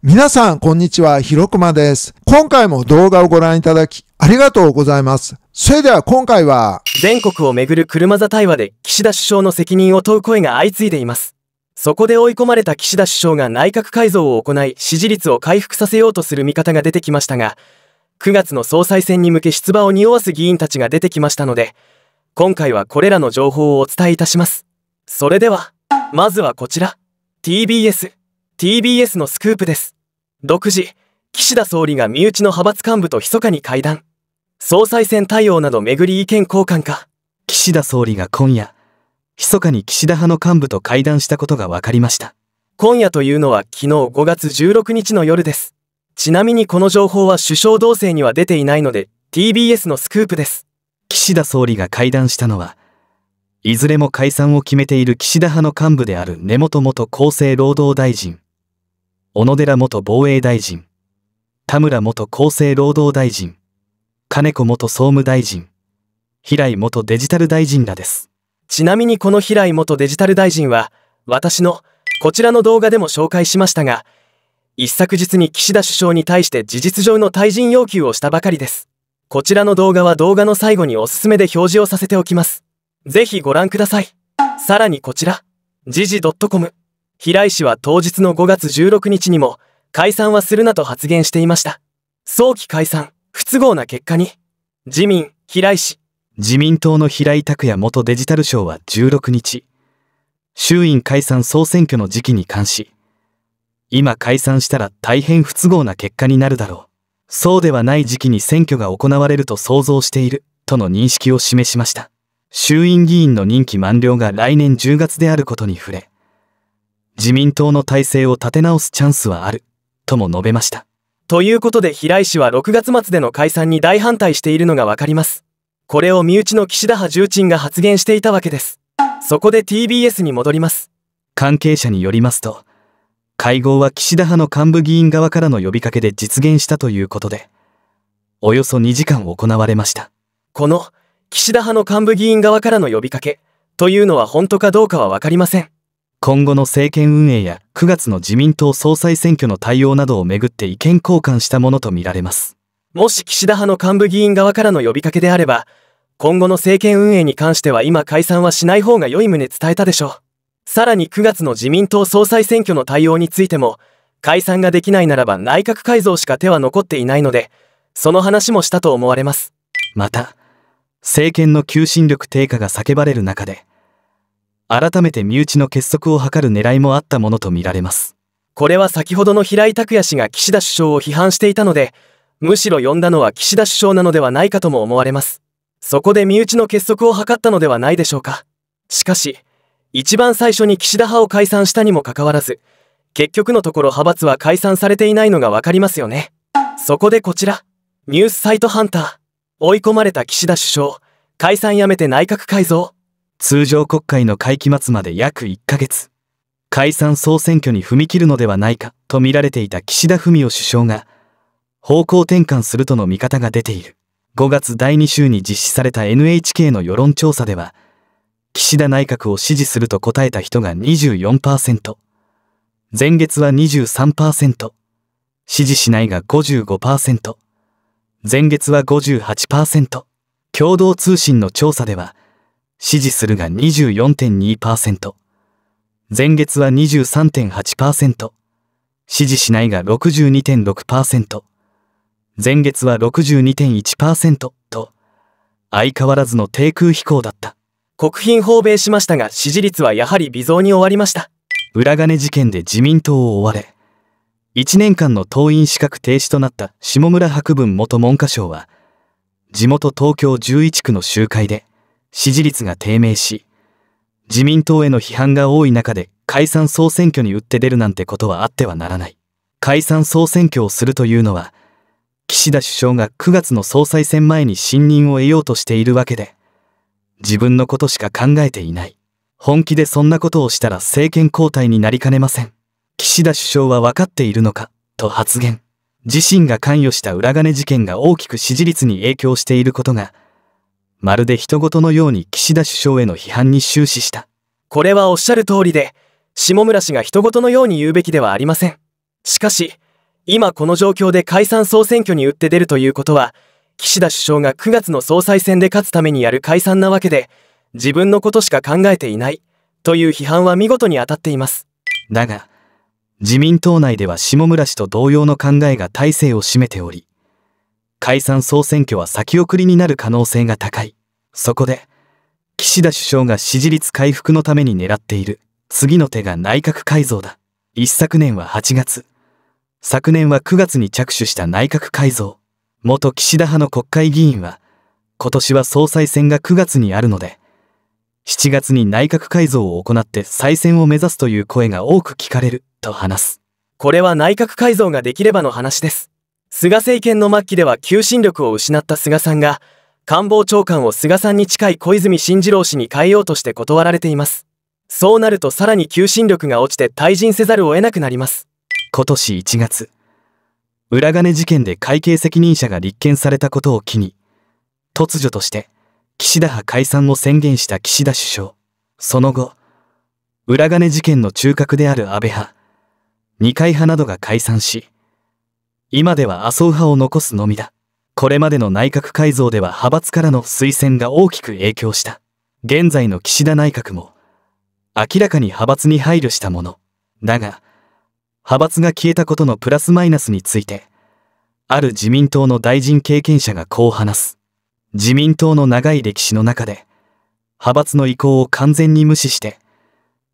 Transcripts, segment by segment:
皆さん、こんにちは。ひろくまです。今回も動画をご覧いただき、ありがとうございます。それでは今回は、全国をめぐる車座対話で岸田首相の責任を問う声が相次いでいます。そこで追い込まれた岸田首相が内閣改造を行い、支持率を回復させようとする見方が出てきましたが、9月の総裁選に向け出馬を匂わす議員たちが出てきましたので、今回はこれらの情報をお伝えいたします。それでは、まずはこちら。TBS TBS のスクープです。独自、岸田総理が身内の派閥幹部と密かに会談。総裁選対応など巡り意見交換か。岸田総理が今夜、密かに岸田派の幹部と会談したことが分かりました。今夜というのは昨日5月16日の夜です。ちなみにこの情報は首相同棲には出ていないので、TBS のスクープです。岸田総理が会談したのは、いずれも解散を決めている岸田派の幹部である根本元厚生労働大臣、小野寺元防衛大臣、田村元厚生労働大臣、金子元総務大臣、平井元デジタル大臣らです。ちなみにこの平井元デジタル大臣は、私のこちらの動画でも紹介しましたが、一昨日に岸田首相に対して事実上の退陣要求をしたばかりです。こちらの動画は動画の最後におすすめで表示をさせておきます。ぜひご覧ください。さらにこちら、時事 .com 平井氏は当日の5月16日にも解散はするなと発言していました早期解散不都合な結果に自民平井氏自民党の平井拓也元デジタル省は16日衆院解散総選挙の時期に関し今解散したら大変不都合な結果になるだろうそうではない時期に選挙が行われると想像しているとの認識を示しました衆院議員の任期満了が来年10月であることに触れ自民党の体制を立て直すチャンスはある、とも述べました。ということで平井氏は6月末での解散に大反対しているのがわかります。これを身内の岸田派重鎮が発言していたわけです。そこで TBS に戻ります。関係者によりますと、会合は岸田派の幹部議員側からの呼びかけで実現したということで、およそ2時間行われました。この、岸田派の幹部議員側からの呼びかけ、というのは本当かどうかはわかりません。今後の政権運営や9月の自民党総裁選挙の対応などをめぐって意見交換したものとみられます。もし岸田派の幹部議員側からの呼びかけであれば、今後の政権運営に関しては今解散はしない方が良い旨伝えたでしょう。さらに9月の自民党総裁選挙の対応についても、解散ができないならば内閣改造しか手は残っていないので、その話もしたと思われます。また、政権の求心力低下が叫ばれる中で、改めて身内の結束を図る狙いもあったものとみられますこれは先ほどの平井拓也氏が岸田首相を批判していたのでむしろ呼んだのは岸田首相なのではないかとも思われますそこで身内の結束を図ったのではないでしょうかしかし一番最初に岸田派を解散したにもかかわらず結局のところ派閥は解散されていないのが分かりますよねそこでこちらニュースサイトハンター追い込まれた岸田首相解散やめて内閣改造通常国会の会期末まで約1ヶ月、解散総選挙に踏み切るのではないかと見られていた岸田文雄首相が、方向転換するとの見方が出ている。5月第2週に実施された NHK の世論調査では、岸田内閣を支持すると答えた人が24%、前月は23%、支持しないが55%、前月は58%、共同通信の調査では、支持するが24.2%、前月は23.8%、支持しないが62.6%、前月は62.1%と、相変わらずの低空飛行だった。国賓訪米しましたが支持率はやはり微増に終わりました。裏金事件で自民党を追われ、1年間の党員資格停止となった下村博文元文科省は、地元東京11区の集会で、支持率が低迷し、自民党への批判が多い中で解散総選挙に打って出るなんてことはあってはならない。解散総選挙をするというのは、岸田首相が9月の総裁選前に信任を得ようとしているわけで、自分のことしか考えていない。本気でそんなことをしたら政権交代になりかねません。岸田首相は分かっているのか、と発言。自身が関与した裏金事件が大きく支持率に影響していることが、まるで人事のように岸田首相への批判に終始した。これはおっしゃる通りで、下村氏が人事のように言うべきではありません。しかし、今この状況で解散総選挙に打って出るということは、岸田首相が9月の総裁選で勝つためにやる解散なわけで、自分のことしか考えていない、という批判は見事に当たっています。だが、自民党内では下村氏と同様の考えが体制を占めており、解散総選挙は先送りになる可能性が高い。そこで、岸田首相が支持率回復のために狙っている次の手が内閣改造だ。一昨年は8月、昨年は9月に着手した内閣改造。元岸田派の国会議員は、今年は総裁選が9月にあるので、7月に内閣改造を行って再選を目指すという声が多く聞かれる、と話す。これは内閣改造ができればの話です。菅政権の末期では求心力を失った菅さんが、官房長官を菅さんに近い小泉進次郎氏に変えようとして断られています。そうなるとさらに求心力が落ちて退陣せざるを得なくなります。今年1月、裏金事件で会計責任者が立件されたことを機に、突如として岸田派解散を宣言した岸田首相。その後、裏金事件の中核である安倍派、二階派などが解散し、今では麻生派を残すのみだ。これまでの内閣改造では派閥からの推薦が大きく影響した。現在の岸田内閣も、明らかに派閥に配慮したもの。だが、派閥が消えたことのプラスマイナスについて、ある自民党の大臣経験者がこう話す。自民党の長い歴史の中で、派閥の意向を完全に無視して、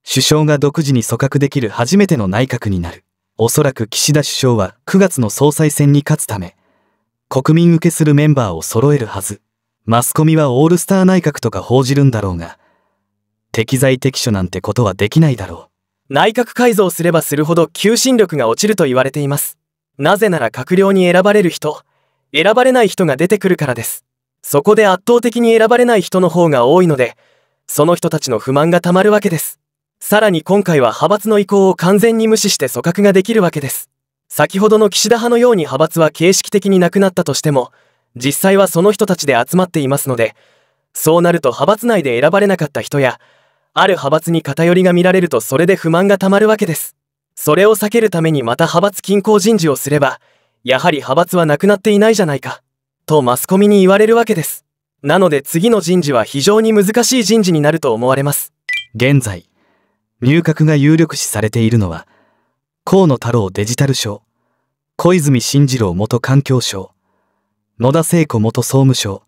首相が独自に組閣できる初めての内閣になる。おそらく岸田首相は9月の総裁選に勝つため、国民受けするメンバーを揃えるはず。マスコミはオールスター内閣とか報じるんだろうが、適材適所なんてことはできないだろう。内閣改造すればするほど求心力が落ちると言われています。なぜなら閣僚に選ばれる人、選ばれない人が出てくるからです。そこで圧倒的に選ばれない人の方が多いので、その人たちの不満がたまるわけです。さらに今回は派閥の意向を完全に無視して組閣ができるわけです。先ほどの岸田派のように派閥は形式的になくなったとしても、実際はその人たちで集まっていますので、そうなると派閥内で選ばれなかった人や、ある派閥に偏りが見られるとそれで不満がたまるわけです。それを避けるためにまた派閥均衡人事をすれば、やはり派閥はなくなっていないじゃないか、とマスコミに言われるわけです。なので次の人事は非常に難しい人事になると思われます。現在入閣が有力視されているのは、河野太郎デジタル省、小泉進次郎元環境省、野田聖子元総務省、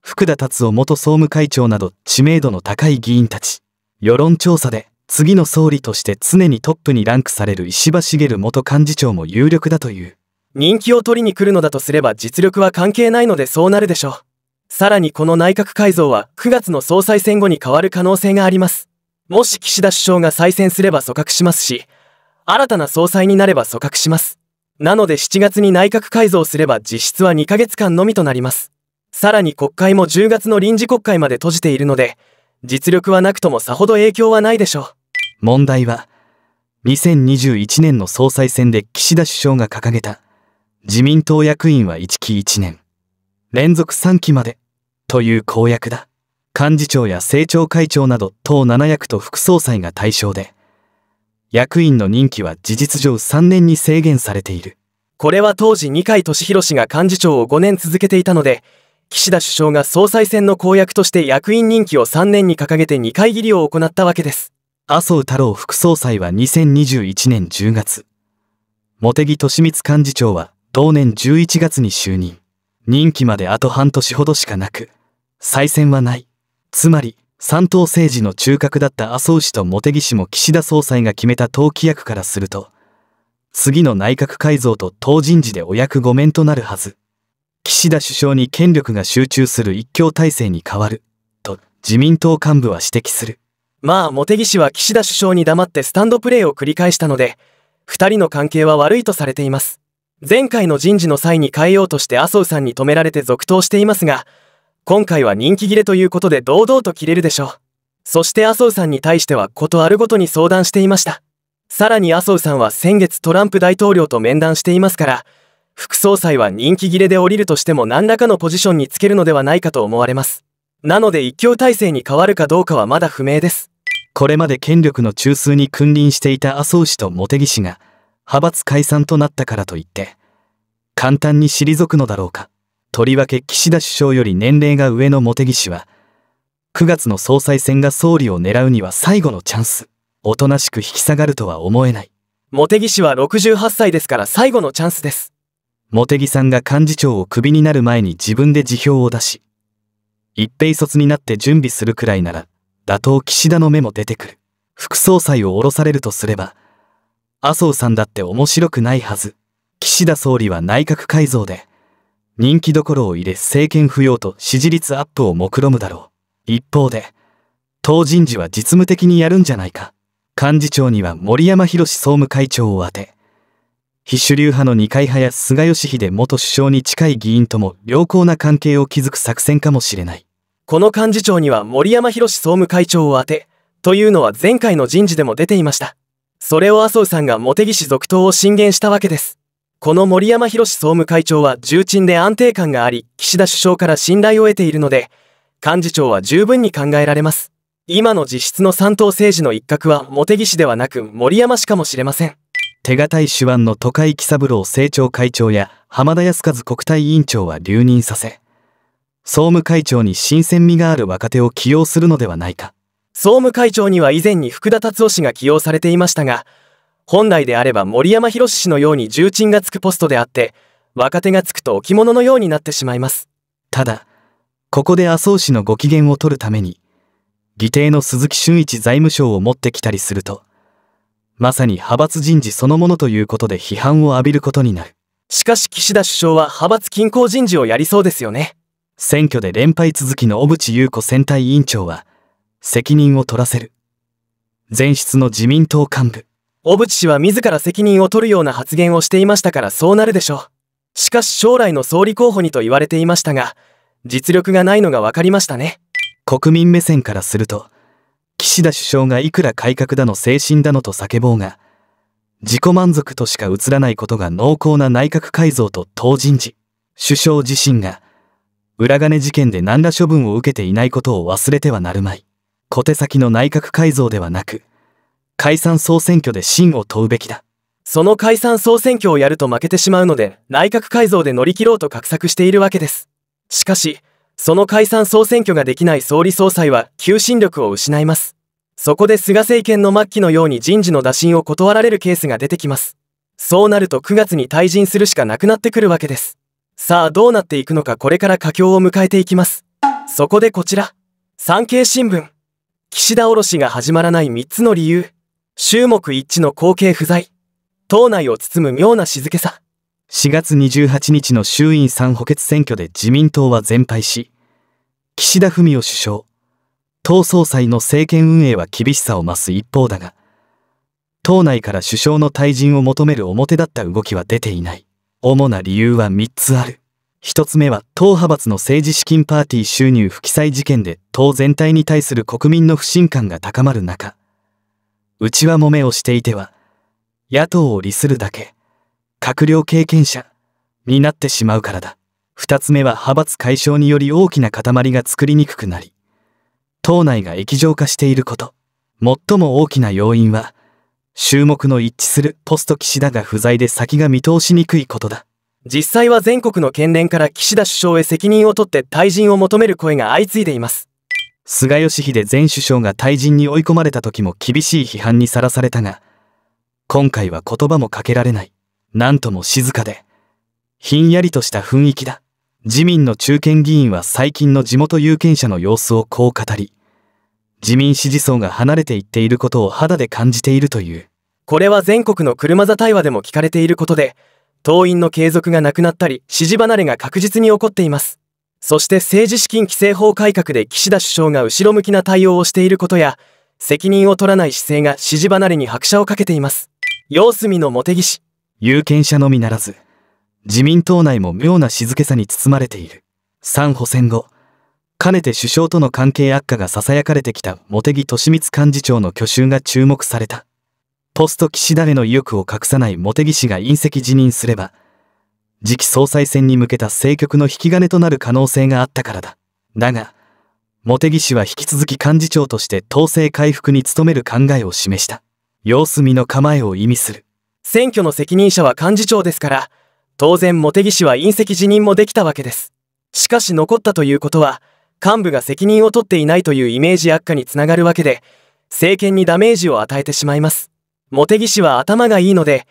福田達夫元総務会長など知名度の高い議員たち、世論調査で次の総理として常にトップにランクされる石破茂元幹事長も有力だという。人気を取りに来るのだとすれば実力は関係ないのでそうなるでしょう。さらにこの内閣改造は9月の総裁選後に変わる可能性があります。もし岸田首相が再選すれば組閣しますし、新たな総裁になれば組閣します。なので7月に内閣改造すれば実質は2ヶ月間のみとなります。さらに国会も10月の臨時国会まで閉じているので、実力はなくともさほど影響はないでしょう。問題は、2021年の総裁選で岸田首相が掲げた、自民党役員は1期1年、連続3期まで、という公約だ。幹事長や政調会長など党7役と副総裁が対象で、役員の任期は事実上3年に制限されている。これは当時二階俊博氏が幹事長を5年続けていたので、岸田首相が総裁選の公約として役員任期を3年に掲げて2回切りを行ったわけです。麻生太郎副総裁は2021年10月、茂木敏光幹事長は同年11月に就任。任期まであと半年ほどしかなく、再選はない。つまり、三党政治の中核だった麻生氏と茂木氏も岸田総裁が決めた党規約からすると、次の内閣改造と党人事でお役御免となるはず。岸田首相に権力が集中する一強体制に変わる、と自民党幹部は指摘する。まあ、茂木氏は岸田首相に黙ってスタンドプレーを繰り返したので、二人の関係は悪いとされています。前回の人事の際に変えようとして麻生さんに止められて続投していますが、今回は人気切れということで堂々と切れるでしょう。そして麻生さんに対してはことあるごとに相談していました。さらに麻生さんは先月トランプ大統領と面談していますから、副総裁は人気切れで降りるとしても何らかのポジションにつけるのではないかと思われます。なので一強体制に変わるかどうかはまだ不明です。これまで権力の中枢に君臨していた麻生氏と茂木氏が、派閥解散となったからといって、簡単に退くのだろうか。とりわけ岸田首相より年齢が上の茂木氏は、9月の総裁選が総理を狙うには最後のチャンス、おとなしく引き下がるとは思えない。茂木氏は68歳ですから最後のチャンスです。茂木さんが幹事長をクビになる前に自分で辞表を出し、一平卒になって準備するくらいなら、打倒岸田の目も出てくる。副総裁を降ろされるとすれば、麻生さんだって面白くないはず。岸田総理は内閣改造で、人気どころを入れ政権不要と支持率アップを目論むだろう。一方で、党人事は実務的にやるんじゃないか。幹事長には森山博総務会長を当て、非主流派の二階派や菅義偉元首相に近い議員とも良好な関係を築く作戦かもしれない。この幹事長には森山博総務会長を当て、というのは前回の人事でも出ていました。それを麻生さんが茂木氏続投を進言したわけです。この森山博総務会長は重鎮で安定感があり、岸田首相から信頼を得ているので、幹事長は十分に考えられます。今の実質の三党政治の一角は茂木氏ではなく森山氏かもしれません。手堅い手腕の都会喜三郎政調会長や浜田康和国対委員長は留任させ、総務会長に新鮮味がある若手を起用するのではないか。総務会長には以前に福田達夫氏が起用されていましたが、本来であれば森山博氏のように重鎮がつくポストであって、若手がつくと置物のようになってしまいます。ただ、ここで麻生氏のご機嫌を取るために、議定の鈴木俊一財務省を持ってきたりすると、まさに派閥人事そのものということで批判を浴びることになる。しかし岸田首相は派閥均衡人事をやりそうですよね。選挙で連敗続きの小渕優子選対委員長は、責任を取らせる。前室の自民党幹部。小渕氏は自ら責任を取るような発言をしていましたからそうなるでしょう。しかし将来の総理候補にと言われていましたが、実力がないのが分かりましたね。国民目線からすると、岸田首相がいくら改革だの精神だのと叫ぼうが、自己満足としか映らないことが濃厚な内閣改造と党人事。首相自身が、裏金事件で何ら処分を受けていないことを忘れてはなるまい。小手先の内閣改造ではなく、解散総選挙で真を問うべきだ。その解散総選挙をやると負けてしまうので、内閣改造で乗り切ろうと画策しているわけです。しかし、その解散総選挙ができない総理総裁は求心力を失います。そこで菅政権の末期のように人事の打診を断られるケースが出てきます。そうなると9月に退陣するしかなくなってくるわけです。さあどうなっていくのかこれから佳境を迎えていきます。そこでこちら。産経新聞。岸田卸が始まらない3つの理由。衆目一致の光景不在。党内を包む妙な静けさ。4月28日の衆院参補欠選挙で自民党は全敗し、岸田文雄首相、党総裁の政権運営は厳しさを増す一方だが、党内から首相の退陣を求める表だった動きは出ていない。主な理由は3つある。1つ目は党派閥の政治資金パーティー収入不記載事件で党全体に対する国民の不信感が高まる中、ちは揉めをしていては、野党を利するだけ、閣僚経験者になってしまうからだ。二つ目は派閥解消により大きな塊が作りにくくなり、党内が液状化していること。最も大きな要因は、注目の一致するポスト岸田が不在で先が見通しにくいことだ。実際は全国の県連から岸田首相へ責任を取って退陣を求める声が相次いでいます。菅義偉前首相が退陣に追い込まれた時も厳しい批判にさらされたが、今回は言葉もかけられない。なんとも静かで、ひんやりとした雰囲気だ。自民の中堅議員は最近の地元有権者の様子をこう語り、自民支持層が離れていっていることを肌で感じているという。これは全国の車座対話でも聞かれていることで、党員の継続がなくなったり、支持離れが確実に起こっています。そして政治資金規正法改革で岸田首相が後ろ向きな対応をしていることや、責任を取らない姿勢が支持離れに拍車をかけています。様子見の茂木氏。有権者のみならず、自民党内も妙な静けさに包まれている。参補選後、かねて首相との関係悪化が囁かれてきた茂木敏光幹事長の去就が注目された。ポスト岸田への意欲を隠さない茂木氏が隕石辞任すれば、次期総裁選に向けた政局の引き金となる可能性があったからだ。だが、茂木氏は引き続き幹事長として統制回復に努める考えを示した。様子見の構えを意味する。選挙の責任者は幹事長ですから、当然茂木氏は隕石辞任もできたわけです。しかし残ったということは、幹部が責任を取っていないというイメージ悪化につながるわけで、政権にダメージを与えてしまいます。茂木氏は頭がいいので、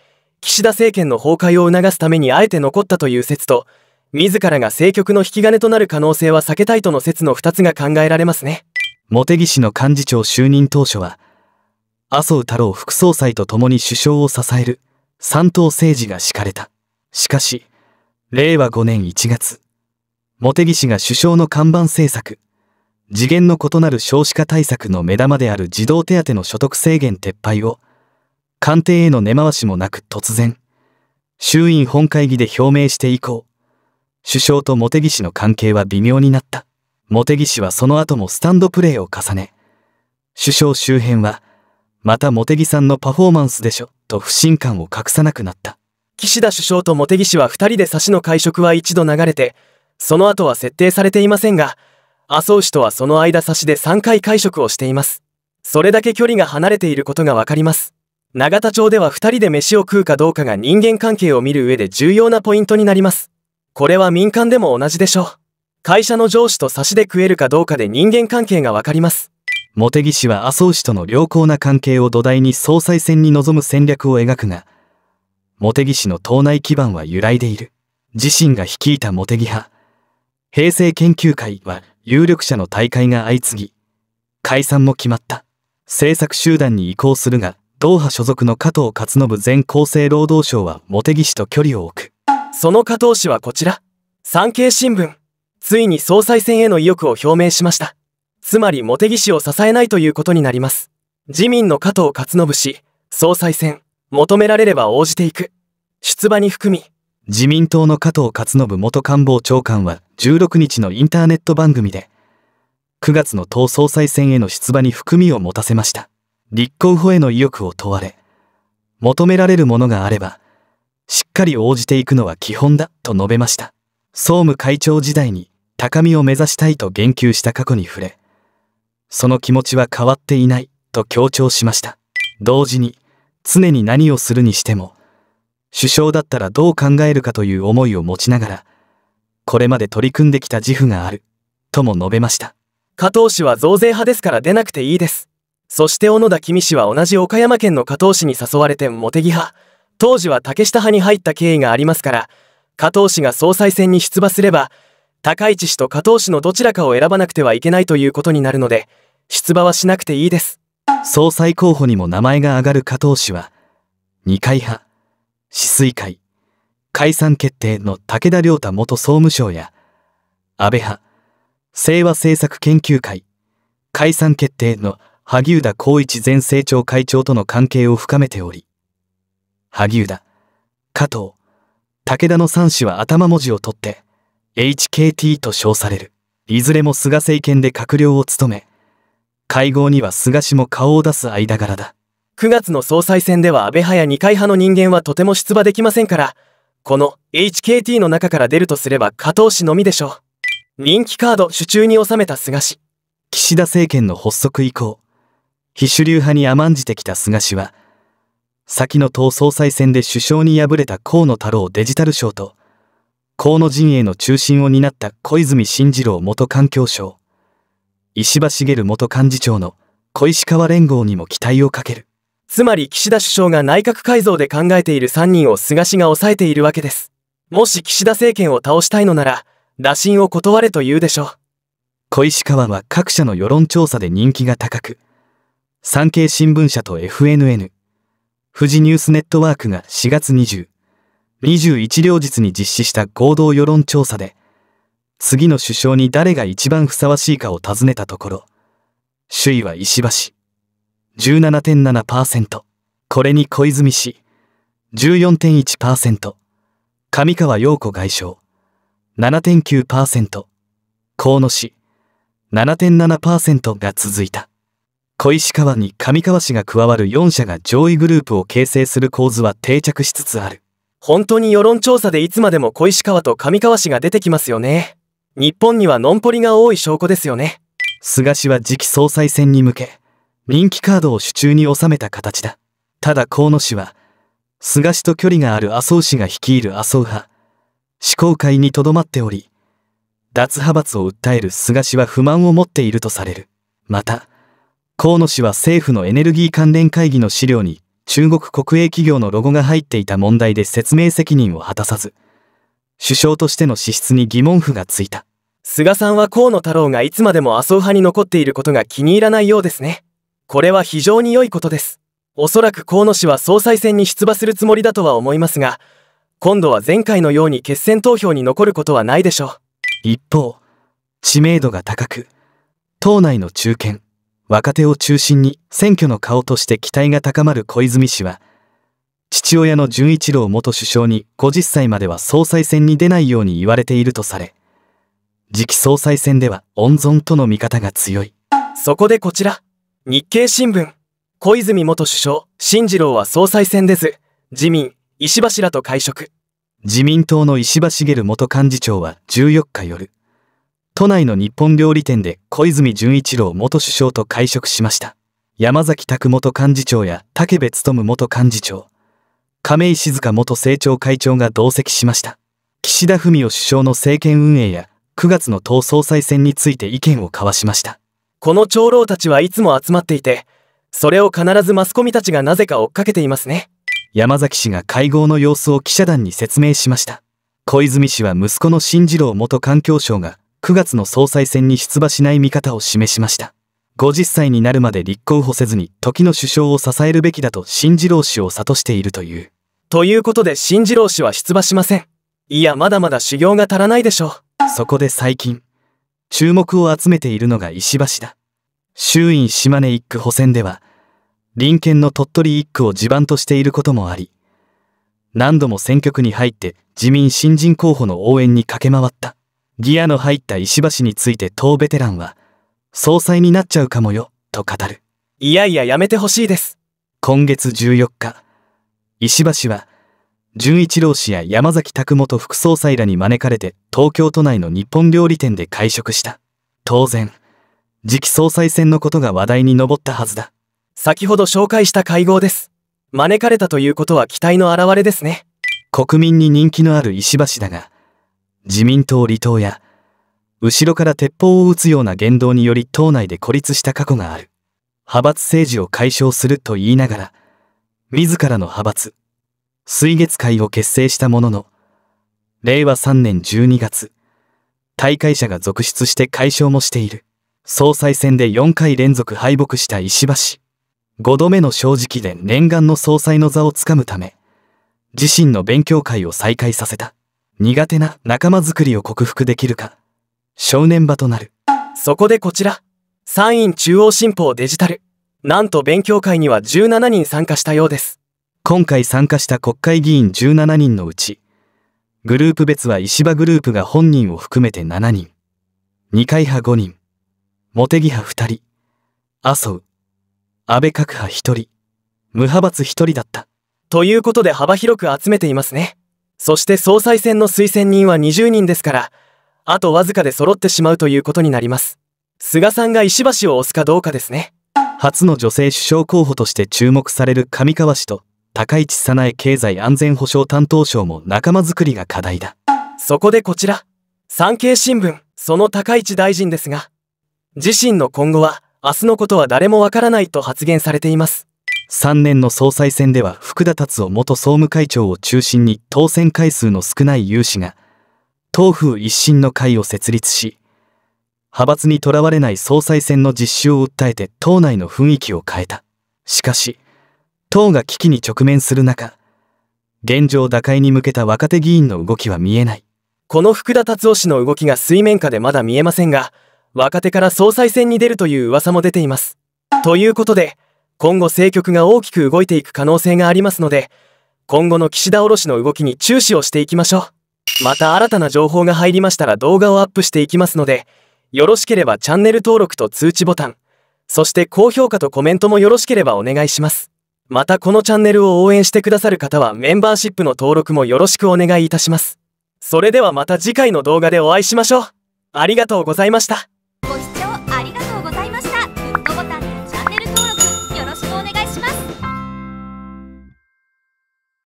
岸田政権の崩壊を促すためにあえて残ったという説と、自らが政局の引き金となる可能性は避けたいとの説の2つが考えられますね。茂木氏の幹事長就任当初は、麻生太郎副総裁と共に首相を支える三党政治が敷かれた。しかし、令和5年1月、茂木氏が首相の看板政策、次元の異なる少子化対策の目玉である児童手当の所得制限撤廃を、官邸への根回しもなく突然、衆院本会議で表明して以降、首相と茂木氏の関係は微妙になった。茂木氏はその後もスタンドプレーを重ね、首相周辺は、また茂木さんのパフォーマンスでしょ、と不信感を隠さなくなった。岸田首相と茂木氏は二人で差しの会食は一度流れて、その後は設定されていませんが、麻生氏とはその間差しで3回会食をしています。それだけ距離が離れていることがわかります。永田町では2人で飯を食うかどうかが人間関係を見る上で重要なポイントになります。これは民間でも同じでしょう。会社の上司と差しで食えるかどうかで人間関係がわかります。茂木氏は麻生氏との良好な関係を土台に総裁選に臨む戦略を描くが、茂木氏の党内基盤は揺らいでいる。自身が率いた茂木派、平成研究会は有力者の大会が相次ぎ、解散も決まった。政策集団に移行するが、党派所属の加藤勝信前厚生労働省は茂木氏と距離を置くその加藤氏はこちら産経新聞ついに総裁選への意欲を表明しましたつまり茂木氏を支えないということになります自民の加藤勝信氏総裁選求められれば応じていく出馬に含み自民党の加藤勝信元官房長官は16日のインターネット番組で9月の党総裁選への出馬に含みを持たせました立候補への意欲を問われ、求められるものがあれば、しっかり応じていくのは基本だと述べました。総務会長時代に高みを目指したいと言及した過去に触れ、その気持ちは変わっていないと強調しました。同時に、常に何をするにしても、首相だったらどう考えるかという思いを持ちながら、これまで取り組んできた自負がある、とも述べました。加藤氏は増税派ですから出なくていいです。そして小野田公氏は同じ岡山県の加藤氏に誘われて茂木派当時は竹下派に入った経緯がありますから加藤氏が総裁選に出馬すれば高市氏と加藤氏のどちらかを選ばなくてはいけないということになるので出馬はしなくていいです総裁候補にも名前が挙がる加藤氏は二階派止水会解散決定の武田良太元総務省や安倍派清和政策研究会解散決定の萩生田光一前政調会長との関係を深めており、萩生田、加藤、武田の3氏は頭文字を取って、HKT と称される。いずれも菅政権で閣僚を務め、会合には菅氏も顔を出す間柄だ。9月の総裁選では安倍派や二階派の人間はとても出馬できませんから、この HKT の中から出るとすれば加藤氏のみでしょう。人気カード手中に収めた菅氏。岸田政権の発足以降、非主流派に甘んじてきた菅氏は、先の党総裁選で首相に敗れた河野太郎デジタル省と、河野陣営の中心を担った小泉進次郎元環境省、石破茂元幹事長の小石川連合にも期待をかける。つまり岸田首相が内閣改造で考えている3人を菅氏が抑えているわけです。もし岸田政権を倒したいのなら、打診を断れと言うでしょう。小石川は各社の世論調査で人気が高く、産経新聞社と FNN、富士ニュースネットワークが4月20、21両日に実施した合同世論調査で、次の首相に誰が一番ふさわしいかを尋ねたところ、首位は石橋、17.7%、これに小泉氏、14.1%、上川陽子外相、7.9%、河野氏、7.7%が続いた。小石川に上川市が加わる4社が上位グループを形成する構図は定着しつつある。本当に世論調査でいつまでも小石川と上川市が出てきますよね。日本にはノンポリが多い証拠ですよね。菅氏は次期総裁選に向け、人気カードを手中に収めた形だ。ただ河野氏は、菅氏と距離がある麻生氏が率いる麻生派、思考会にとどまっており、脱派閥を訴える菅氏は不満を持っているとされる。また、河野氏は政府のエネルギー関連会議の資料に中国国営企業のロゴが入っていた問題で説明責任を果たさず、首相としての資質に疑問符がついた。菅さんは河野太郎がいつまでも麻生派に残っていることが気に入らないようですね。これは非常に良いことです。おそらく河野氏は総裁選に出馬するつもりだとは思いますが、今度は前回のように決選投票に残ることはないでしょう。一方、知名度が高く、党内の中堅、若手を中心に選挙の顔として期待が高まる小泉氏は、父親の純一郎元首相に50歳までは総裁選に出ないように言われているとされ、次期総裁選では温存との見方が強い。そこでこちら、日経新聞、小泉元首相、新次郎は総裁選です。自民、石破氏らと会食。自民党の石破茂元幹事長は14日夜、都内の日本料理店で小泉純一郎元首相と会食しました。山崎拓元幹事長や武部勤元幹事長、亀井静香元政調会長が同席しました。岸田文雄首相の政権運営や9月の党総裁選について意見を交わしました。この長老たちはいつも集まっていて、それを必ずマスコミたちがなぜか追っかけていますね。山崎氏が会合の様子を記者団に説明しました。小泉氏は息子の新次郎元環境省が9月の総裁選に出馬しない見方を示しました。50歳になるまで立候補せずに時の首相を支えるべきだと新次郎氏を諭しているという。ということで新次郎氏は出馬しません。いやまだまだ修行が足らないでしょう。そこで最近、注目を集めているのが石橋だ。衆院島根一区補選では、隣県の鳥取一区を地盤としていることもあり、何度も選挙区に入って自民新人候補の応援に駆け回った。ギアの入った石橋について当ベテランは、総裁になっちゃうかもよ、と語る。いやいややめてほしいです。今月14日、石橋は、純一郎氏や山崎拓元副総裁らに招かれて東京都内の日本料理店で会食した。当然、次期総裁選のことが話題に上ったはずだ。先ほど紹介した会合です。招かれたということは期待の表れですね。国民に人気のある石橋だが、自民党離党や後ろから鉄砲を撃つような言動により党内で孤立した過去がある派閥政治を解消すると言いながら自らの派閥水月会を結成したものの令和3年12月大会者が続出して解消もしている総裁選で4回連続敗北した石破氏5度目の正直で念願の総裁の座をつかむため自身の勉強会を再開させた苦手な仲間づくりを克服できるか正念場となるそこでこちら山陰中央新報デジタルなんと勉強会には17人参加したようです今回参加した国会議員17人のうちグループ別は石破グループが本人を含めて7人二階派5人茂木派2人麻生安倍各派1人無派閥1人だったということで幅広く集めていますねそして総裁選の推薦人は20人ですからあとわずかで揃ってしまうということになります菅さんが石破氏を推すかどうかですね初の女性首相候補として注目される上川氏と高市早苗経済安全保障担当省も仲間づくりが課題だそこでこちら産経新聞その高市大臣ですが自身の今後は明日のことは誰もわからないと発言されています3年の総裁選では福田達夫元総務会長を中心に当選回数の少ない有志が、東風一新の会を設立し、派閥にとらわれない総裁選の実施を訴えて党内の雰囲気を変えた。しかし、党が危機に直面する中、現状打開に向けた若手議員の動きは見えない。この福田達夫氏の動きが水面下でまだ見えませんが、若手から総裁選に出るという噂も出ています。ということで、今後政局が大きく動いていく可能性がありますので、今後の岸田おろしの動きに注視をしていきましょう。また新たな情報が入りましたら動画をアップしていきますので、よろしければチャンネル登録と通知ボタン、そして高評価とコメントもよろしければお願いします。またこのチャンネルを応援してくださる方はメンバーシップの登録もよろしくお願いいたします。それではまた次回の動画でお会いしましょう。ありがとうございました。